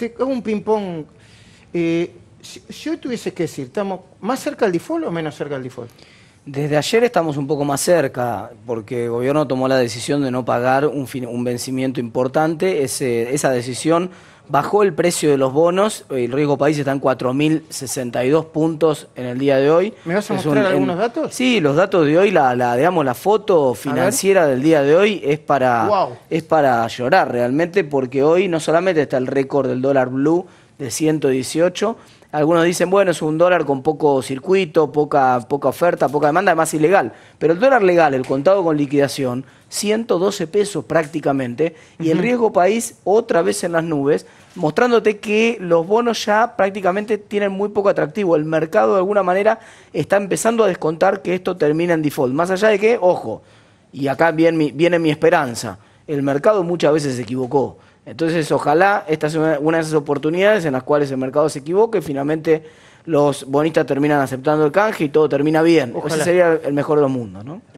Este es un ping-pong. Eh, si, tuviese que decir, ¿estamos más cerca del default o menos cerca del default? Desde ayer estamos un poco más cerca, porque el gobierno tomó la decisión de no pagar un, vencimiento importante. esa decisión bajó el precio de los bonos. El riesgo país está en 4.062 puntos en el día de hoy. ¿Me vas a mostrar algunos datos? Sí, los datos de hoy, la, digamos, la foto financiera del día de hoy es para, es para llorar realmente, porque hoy no solamente está el récord del dólar blue, de 118. Algunos dicen, bueno, es un dólar con poco circuito, poca, poca oferta, poca demanda, además ilegal. Pero el dólar legal, el contado con liquidación, 112 pesos prácticamente, y el riesgo país otra vez en las nubes, mostrándote que los bonos ya prácticamente tienen muy poco atractivo. El mercado de alguna manera está empezando a descontar que esto termina en default. Más allá de que, ojo, y acá viene mi esperanza, el mercado muchas veces se equivocó entonces, ojalá esta sea una, de esas oportunidades en las cuales el mercado se equivoque y finalmente los bonistas terminan aceptando el canje y todo termina bien. O sería el mejor de los mundos, ¿no?